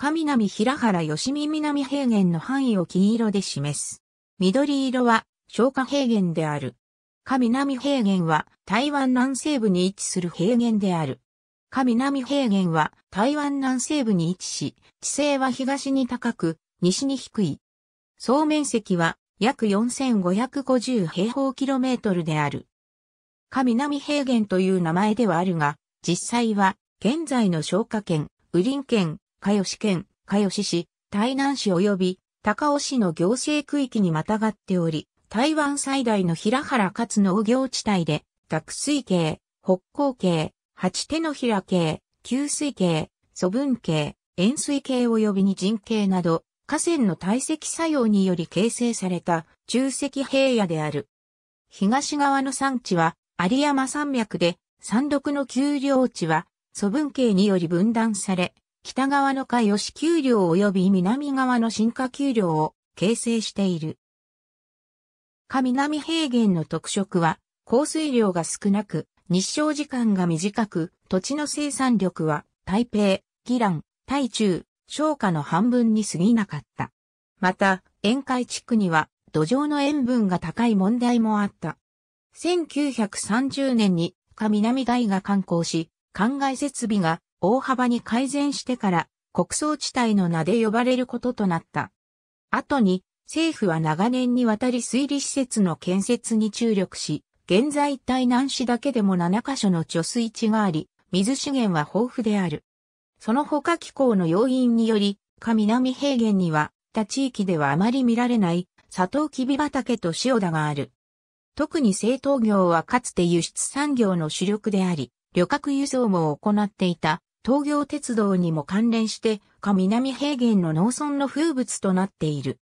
上南平原吉見南平原の範囲を金色で示す。緑色は消化平原である。上南平原は台湾南西部に位置する平原である。上南平原は台湾南西部に位置し、地勢は東に高く、西に低い。総面積は約4550平方キロメートルである。上南平原という名前ではあるが、実際は現在の消化圏、雨林圏、加吉県、加吉市、台南市及び高尾市の行政区域にまたがっており、台湾最大の平原かつ農業地帯で、濁水系、北高系、八手の平系、給水系、素分系、塩水系及びに人系など、河川の堆積作用により形成された中石平野である。東側の山地は有山山脈で、山麓の丘陵地は、素分系により分断され、北側の下吉丘陵及び南側の新下丘陵を形成している。上南平原の特色は、降水量が少なく、日照時間が短く、土地の生産力は、台北、宜蘭、台中、昇華の半分に過ぎなかった。また、沿海地区には、土壌の塩分が高い問題もあった。1930年に、上南台が観光し、灌漑設備が大幅に改善してから国葬地帯の名で呼ばれることとなった。後に政府は長年にわたり水利施設の建設に注力し、現在一体南市だけでも7カ所の貯水池があり、水資源は豊富である。その他気候の要因により、か南平原には、他地域ではあまり見られない、サトウキビ畑と塩田がある。特に製糖業はかつて輸出産業の主力であり、旅客輸送も行っていた東京鉄道にも関連してか南平原の農村の風物となっている。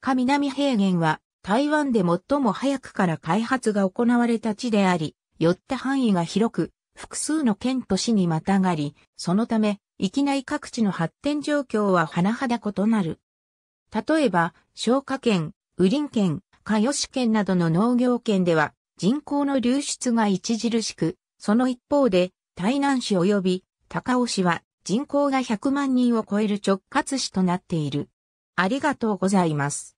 か南平原は台湾で最も早くから開発が行われた地であり、よって範囲が広く、複数の県都市にまたがり、そのため、域内各地の発展状況は甚だ異なる。例えば、昭和県、雨林県、加吉県などの農業県では、人口の流出が著しく、その一方で、台南市及び高尾市は人口が100万人を超える直轄市となっている。ありがとうございます。